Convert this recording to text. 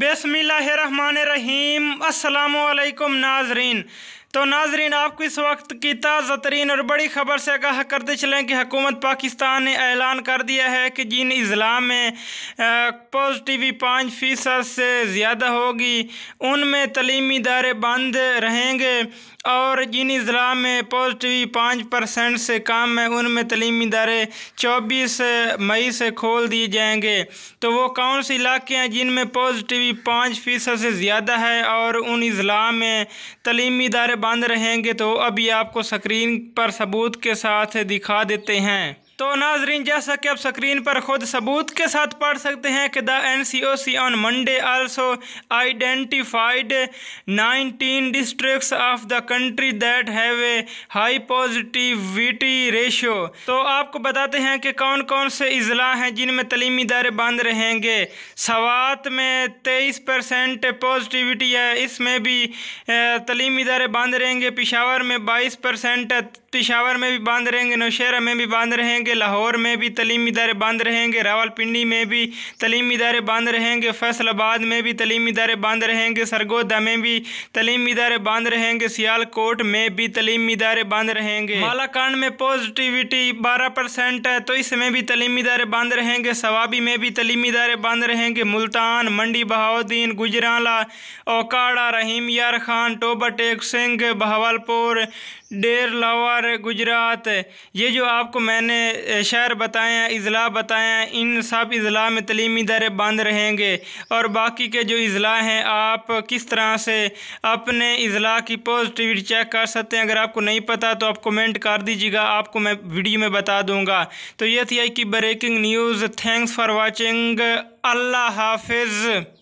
बसमीम असलकम नाजरीन तो नाजरीन आपको इस वक्त की ताज़ा तरीन और बड़ी ख़बर से आगाह करते चलें कि हकूमत पाकिस्तान ने ऐलान कर दिया है कि जिन अज़ला में पॉजिटिवी पाँच फ़ीसद से ज़्यादा होगी उनमें तलीमी इदारे बंद रहेंगे और जिन अजला में पॉजिटिव पाँच परसेंट से कम है उनमें तलीमी इदारे चौबीस मई से खोल दिए जाएंगे तो वो कौन से इलाके हैं जिनमें पॉजिटिव पाँच फ़ीसद से ज़्यादा है और उन अजला में तलीमी इदारे बंद रहेंगे तो अभी आपको स्क्रीन पर सबूत के साथ दिखा देते हैं तो नाजरीन जैसा कि आप स्क्रीन पर खुद सबूत के साथ पढ़ सकते हैं कि the N C O C on Monday also identified 19 districts of the country that have a high positivity ratio तो आपको बताते हैं कि कौन कौन से अजला हैं जिनमें तलीमी इदारे बंद रहेंगे सवात में तेईस परसेंट पॉजिटिविटी है इसमें भी तलीमी इदारे बंद रहेंगे पिशावर में बाईस परसेंट पिशावर में भी बंद रहेंगे नौशहरा में भी बंद रहेंगे रहेंगे लाहौर में भी तलीम इदारे बंद रहेंगे रावलपिंडी में भी तलीम इदारे बंद रहेंगे फैसलाबाद में भी तलीम इदारे बंद रहेंगे सरगोदा में भी तलीम इदारे बंद रहेंगे सियालकोट में भी तलीम इदारे बंद रहेंगे मालाकान में पॉजिटिविटी बारह परसेंट है तो इसमें भी तलीम इदारे बंद रहेंगे सवाबी में भी तलीम इदारे बंद रहेंगे मुल्तान मंडी बहाउद्दीन गुजराला ओकाड़ा रहीम यार खान टोबा टेक सिंह बहावलपुर डेर लावार गुजरात ये जो आपको मैंने शहर बताए हैं अज़ला बताए हैं इन सब अज़ला में तलीमी इदारे बंद रहेंगे और बाकी के जो अज़ला हैं आप किस तरह से अपने अज़ला की पॉजिटिविटी चेक कर सकते हैं अगर आपको नहीं पता तो आप कमेंट कर दीजिएगा आपको मैं वीडियो में बता दूंगा तो ये थी आई की breaking news thanks for watching अल्लाह हाफिज़